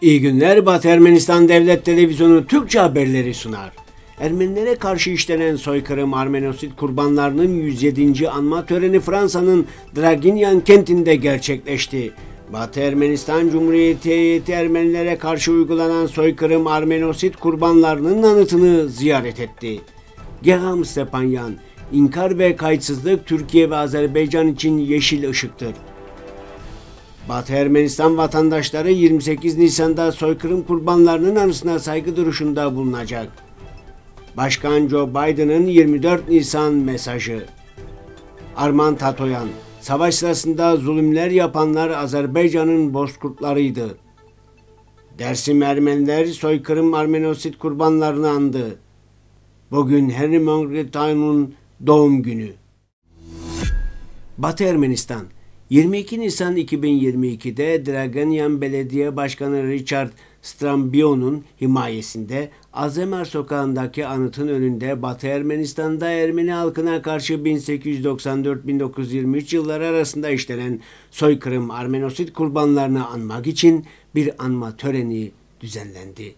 İyi günler Batı Ermenistan Devlet Televizyonu Türkçe haberleri sunar. Ermenilere karşı işlenen soykırım Armenosit kurbanlarının 107. anma töreni Fransa'nın Draginyan kentinde gerçekleşti. Batı Ermenistan Cumhuriyeti heyeti Ermenilere karşı uygulanan soykırım Armenosit kurbanlarının anıtını ziyaret etti. Geham Stepanyan, inkar ve kayıtsızlık Türkiye ve Azerbaycan için yeşil ışıktır. Batı Ermenistan vatandaşları 28 Nisan'da soykırım kurbanlarının anısına saygı duruşunda bulunacak. Başkan Joe Biden'ın 24 Nisan mesajı. Arman Tatoyan, savaş sırasında zulümler yapanlar Azerbaycan'ın bozkurtlarıydı. Dersim Ermeniler soykırım Armenosit kurbanlarını andı. Bugün Henry Mongre doğum günü. Batı Ermenistan 22 Nisan 2022'de Draganyan Belediye Başkanı Richard Strambion'un himayesinde Azemar Sokağı'ndaki anıtın önünde Batı Ermenistan'da Ermeni halkına karşı 1894-1923 yılları arasında işlenen soykırım Armenosit kurbanlarını anmak için bir anma töreni düzenlendi.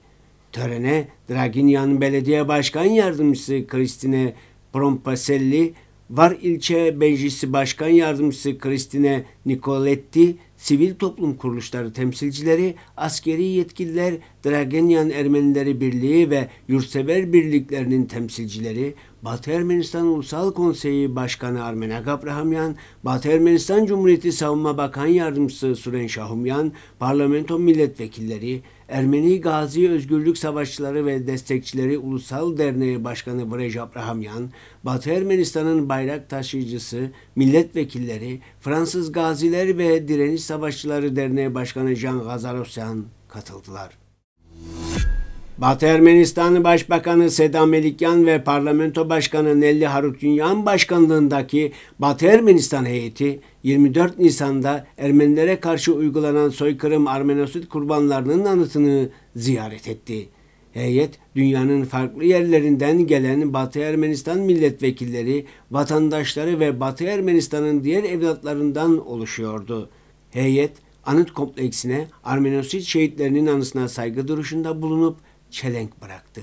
Törene Draginyan Belediye Başkan Yardımcısı Kristine Prompaselli, Var ilçe Meclisi Başkan Yardımcısı Kristine Nicoletti, sivil toplum kuruluşları temsilcileri, askeri yetkililer, Dragenyan Ermenileri Birliği ve Yurtsever Birliklerinin temsilcileri, Batı Ermenistan Ulusal Konseyi Başkanı Armen Agabrahamyan, Batı Ermenistan Cumhuriyeti Savunma Bakan Yardımcısı Suren Şahumyan, parlamento milletvekilleri, Ermeni Gazi Özgürlük Savaşçıları ve Destekçileri Ulusal Derneği Başkanı Brej Abrahamyan, Batı Ermenistan'ın bayrak taşıyıcısı, milletvekilleri, Fransız Gaziler ve Direniş Savaşçıları Derneği Başkanı Jean Gazarosyan katıldılar. Batı Ermenistanı Başbakanı Seda Melikyan ve Parlamento Başkanı Nelli Harutyunyan başkanlığındaki Batı Ermenistan heyeti 24 Nisan'da Ermenilere karşı uygulanan soykırım Armenosit kurbanlarının anıtını ziyaret etti. Heyet dünyanın farklı yerlerinden gelen Batı Ermenistan milletvekilleri, vatandaşları ve Batı Ermenistan'ın diğer evlatlarından oluşuyordu. Heyet anıt kompleksine Armenosit şehitlerinin anısına saygı duruşunda bulunup çelenk bıraktı.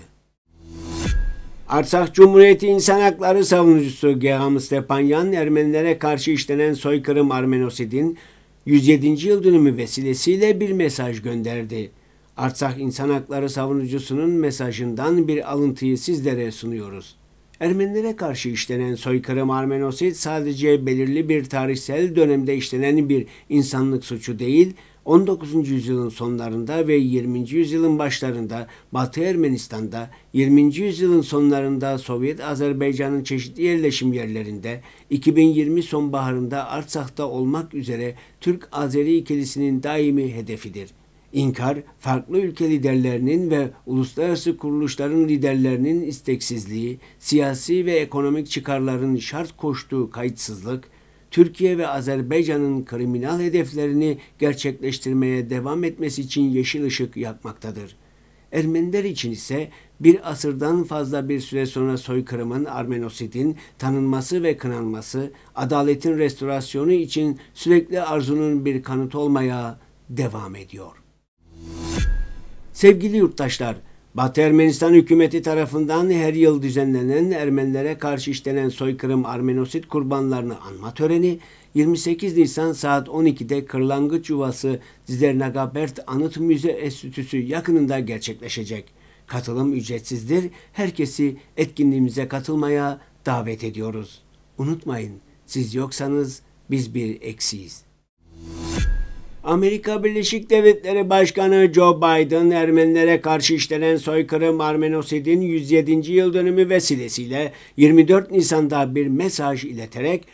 Arsak Cumhuriyeti İnsan Hakları Savunucusu Geham Stepanyan, Ermenilere karşı işlenen soykırım Armenosid'in 107. yıl dönümü vesilesiyle bir mesaj gönderdi. Arsak İnsan Hakları Savunucusu'nun mesajından bir alıntıyı sizlere sunuyoruz. Ermenilere karşı işlenen soykırım Armenosit sadece belirli bir tarihsel dönemde işlenen bir insanlık suçu değil, 19. yüzyılın sonlarında ve 20. yüzyılın başlarında Batı Ermenistan'da, 20. yüzyılın sonlarında Sovyet Azerbaycan'ın çeşitli yerleşim yerlerinde, 2020 sonbaharında Artsak'ta olmak üzere Türk-Azeri ikilisinin daimi hedefidir.'' İnkar, farklı ülke liderlerinin ve uluslararası kuruluşların liderlerinin isteksizliği, siyasi ve ekonomik çıkarların şart koştuğu kayıtsızlık, Türkiye ve Azerbaycan'ın kriminal hedeflerini gerçekleştirmeye devam etmesi için yeşil ışık yakmaktadır. Ermeniler için ise bir asırdan fazla bir süre sonra soykırımın, Armenosid'in tanınması ve kınanması, adaletin restorasyonu için sürekli arzunun bir kanıt olmaya devam ediyor. Sevgili yurttaşlar, Batı Ermenistan hükümeti tarafından her yıl düzenlenen Ermenilere karşı işlenen soykırım Armenosit kurbanlarını anma töreni 28 Nisan saat 12'de Kırlangıç Yuvası Zizernagabert Anıt Müze Enstitüsü yakınında gerçekleşecek. Katılım ücretsizdir. Herkesi etkinliğimize katılmaya davet ediyoruz. Unutmayın, siz yoksanız biz bir eksiyiz. Amerika Birleşik Devletleri Başkanı Joe Biden Ermenilere karşı işlenen soykırım Armenosid'in 107. yıl dönümü vesilesiyle 24 Nisan'da bir mesaj ileterek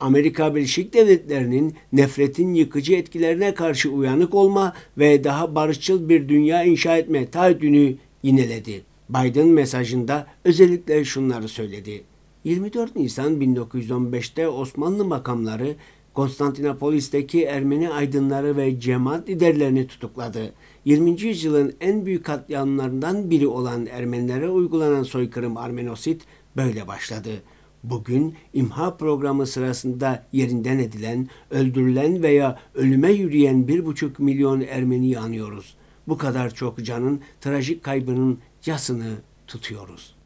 Amerika Birleşik Devletleri'nin nefretin yıkıcı etkilerine karşı uyanık olma ve daha barışçıl bir dünya inşa etme taahhüdünü yineledi. Biden mesajında özellikle şunları söyledi. 24 Nisan 1915'te Osmanlı makamları Konstantinopolis'teki Ermeni aydınları ve cemaat liderlerini tutukladı. 20. yüzyılın en büyük katliamlarından biri olan Ermenilere uygulanan soykırım Armenosit böyle başladı. Bugün imha programı sırasında yerinden edilen, öldürülen veya ölüme yürüyen 1,5 milyon Ermeniyi anıyoruz. Bu kadar çok canın trajik kaybının yasını tutuyoruz.''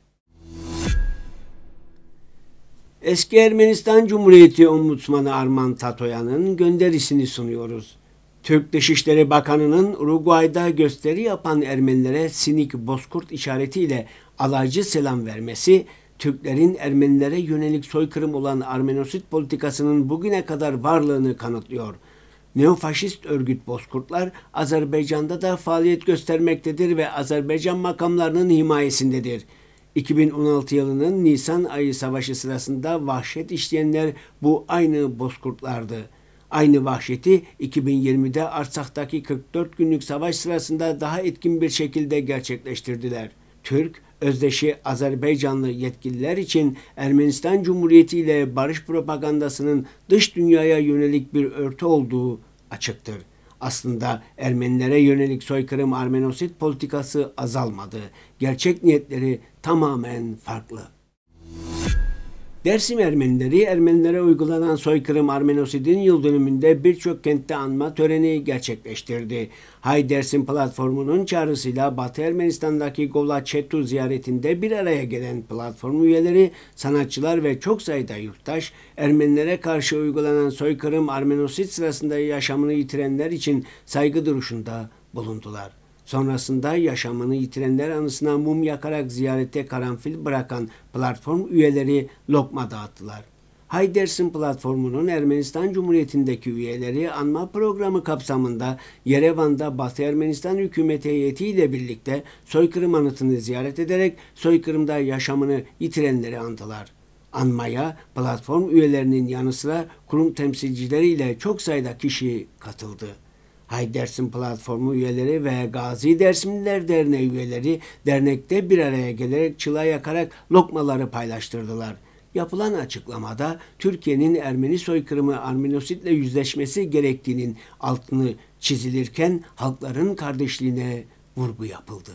Eski Ermenistan Cumhuriyeti Ombudsmanı Arman Tatoyan'ın gönderisini sunuyoruz. Türk Dışişleri Bakanı'nın Uruguay'da gösteri yapan Ermenilere sinik bozkurt işaretiyle alaycı selam vermesi, Türklerin Ermenilere yönelik soykırım olan Armenosit politikasının bugüne kadar varlığını kanıtlıyor. Neofaşist örgüt Bozkurtlar Azerbaycan'da da faaliyet göstermektedir ve Azerbaycan makamlarının himayesindedir.'' 2016 yılının Nisan ayı savaşı sırasında vahşet işleyenler bu aynı bozkurtlardı. Aynı vahşeti 2020'de Arsak'taki 44 günlük savaş sırasında daha etkin bir şekilde gerçekleştirdiler. Türk, özdeşi Azerbaycanlı yetkililer için Ermenistan Cumhuriyeti ile barış propagandasının dış dünyaya yönelik bir örtü olduğu açıktır. Aslında Ermenilere yönelik soykırım Armenosit politikası azalmadı. Gerçek niyetleri tamamen farklı. Dersim Ermenileri, Ermenilere uygulanan soykırım Armenosid'in yıl dönümünde birçok kentte anma töreni gerçekleştirdi. Hay Dersim platformunun çağrısıyla Batı Ermenistan'daki Gola Çetu ziyaretinde bir araya gelen platform üyeleri, sanatçılar ve çok sayıda yurttaş, Ermenilere karşı uygulanan soykırım Armenosid sırasında yaşamını yitirenler için saygı duruşunda bulundular. Sonrasında yaşamını yitirenler anısına mum yakarak ziyarete karanfil bırakan platform üyeleri lokma dağıttılar. Haydersin platformunun Ermenistan Cumhuriyeti'ndeki üyeleri anma programı kapsamında Yerevan'da Batı Ermenistan hükümeti heyetiyle birlikte soykırım anıtını ziyaret ederek soykırımda yaşamını yitirenleri andılar. Anmaya platform üyelerinin yanı sıra kurum temsilcileriyle çok sayıda kişi katıldı. Hay Dersim platformu üyeleri ve Gazi dersimler Derneği üyeleri dernekte bir araya gelerek çıla yakarak lokmaları paylaştırdılar. Yapılan açıklamada Türkiye'nin Ermeni soykırımı Arminositle yüzleşmesi gerektiğinin altını çizilirken halkların kardeşliğine vurgu yapıldı.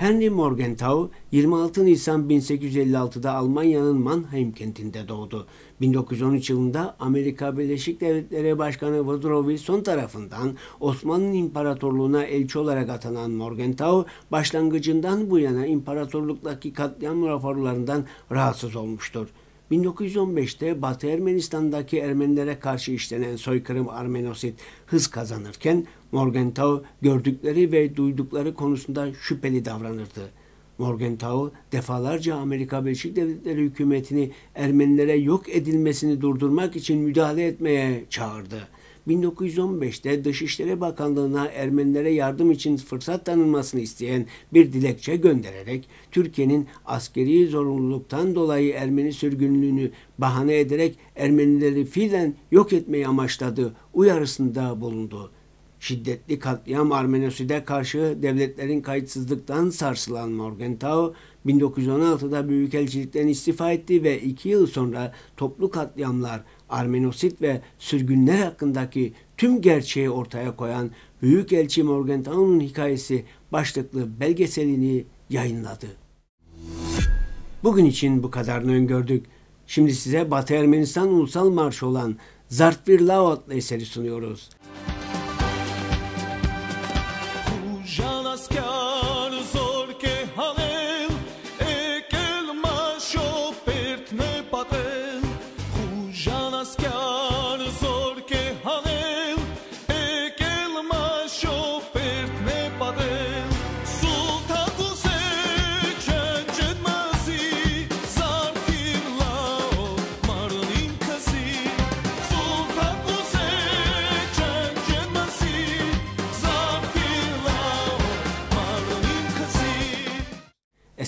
Henry Morgenthau 26 Nisan 1856'da Almanya'nın Mannheim kentinde doğdu. 1913 yılında Amerika Birleşik Devletleri Başkanı Woodrow Wilson tarafından Osmanlı İmparatorluğu'na elçi olarak atanan Morgenthau başlangıcından bu yana imparatorluktaki katliam raporlarından rahatsız olmuştur. 1915'te Batı Ermenistan'daki Ermenilere karşı işlenen soykırım Armenosit hız kazanırken Morgenthau gördükleri ve duydukları konusunda şüpheli davranırdı. Morgenthau defalarca Amerika Birleşik Devletleri hükümetini Ermenilere yok edilmesini durdurmak için müdahale etmeye çağırdı. 1915'te Dışişleri Bakanlığı'na Ermenilere yardım için fırsat tanınmasını isteyen bir dilekçe göndererek Türkiye'nin askeri zorunluluktan dolayı Ermeni sürgünlüğünü bahane ederek Ermenileri fiilen yok etmeyi amaçladığı uyarısında bulundu. Şiddetli katliam Armenoside karşı devletlerin kayıtsızlıktan sarsılan Morgenthau, 1916'da Büyükelçilikten istifa etti ve iki yıl sonra toplu katliamlar Armenosit ve sürgünler hakkındaki tüm gerçeği ortaya koyan Büyükelçi Morgenthau'nun hikayesi başlıklı belgeselini yayınladı. Bugün için bu kadarını öngördük. Şimdi size Batı Ermenistan Ulusal Marşı olan Zartbir Lao adlı eseri sunuyoruz. Zor ke